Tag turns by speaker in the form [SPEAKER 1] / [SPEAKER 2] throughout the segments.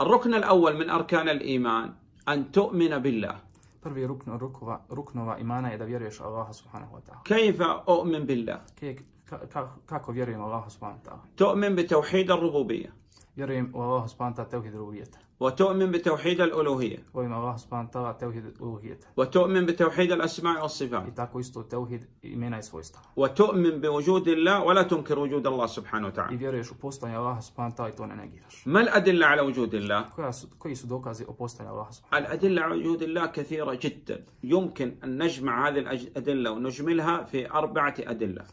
[SPEAKER 1] الركن الأول من أركان الإيمان أن تؤمن بالله
[SPEAKER 2] prvi rukn, rukova, ruknova imana je da vjeruješ Allaha subhanahu wa ta'ala.
[SPEAKER 1] Kejfa u'min billah?
[SPEAKER 2] Kako vjerujem Allaha subhanahu wa ta'ala?
[SPEAKER 1] Tu'min bi tevhid ar-rububiyya. يريم الله سبحانه وتعالى توحيد ربوبيته وتؤمن بتوحيد الألوهية
[SPEAKER 2] ويما الله سبحانه وتعالى توحيد الالوهيه
[SPEAKER 1] وتؤمن بتوحيد الأسماء والصفات توحيد إيمانا svojstva وتؤمن بوجود الله ولا تنكر وجود الله سبحانه وتعالى i vjeruješ u postojanje الله سبحانه وتعالى i to ما الأدلة على وجود الله
[SPEAKER 2] كويس su, koji su dokazi الله postojanju Allaha سبحانه
[SPEAKER 1] الأدلة على وجود الله كثيرة جدا يمكن أن نجمع هذه الأدلة ونجملها في أربعة أدلة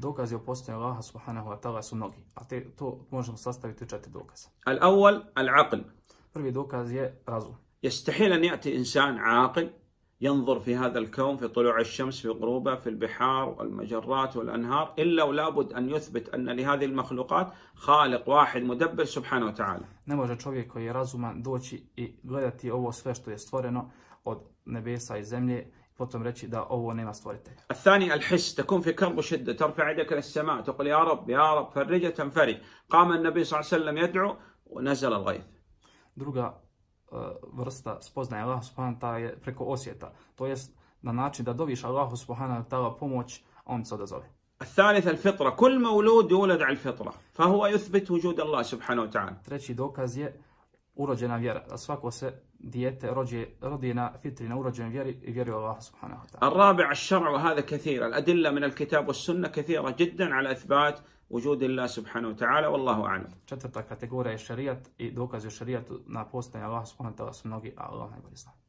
[SPEAKER 2] Dokaz je o postojanju Allaha subhanahu wa ta'ala su mnogi, a te, to možemo sastaviti u četiri dokaza.
[SPEAKER 1] al awal, al-aql. Prvi
[SPEAKER 2] dokaz je razum.
[SPEAKER 1] يستحيل أن يأتي إنسان عاقل ينظر في هذا الكون في طلوع الشمس في غروبها في البحار والمجرات والأنهار إلا ولابد أن يثبت أن لهذه المخلوقات خالق واحد مدبر سبحانه وتعالى
[SPEAKER 2] Ne može čovjek koji je razuman doći i gledati ovo sve što je stvoreno od nebesa i zemlje potom reći da ovo nema stvoritelja.
[SPEAKER 1] الثاني الحس تكون في كرب وشدة ترفع يدك إلى السماء تقول يا رب يا رب فرجه تنفرج قام النبي صلى الله عليه وسلم يدعو ونزل الغيث.
[SPEAKER 2] Druga آه، vrsta spoznaje Allah subhanahu ta je preko osjeta,
[SPEAKER 1] to jest na način da doviš Allahu subhanahu ta ta'ala pomoć, on se odazove. الثالث الفطرة كل مولود يولد على الفطرة فهو يثبت وجود الله سبحانه وتعالى.
[SPEAKER 2] Treći dokaz je urođena vjera, da svako se dijete rođe, rodi na fitri, na urođenoj vjeri i vjeri u Allah
[SPEAKER 1] subhanahu wa ta'ala. الرابع الشرع وهذا كثير min al-kitabu sunna kathira jiddan ala athbat وجود الله سبحانه وتعالى والله أعلم.
[SPEAKER 2] Četvrta kategorija je šerijat i dokazi o šerijatu na postojanje Allaha subhanahu wa ta'ala su mnogi, a Allah najbolje zna.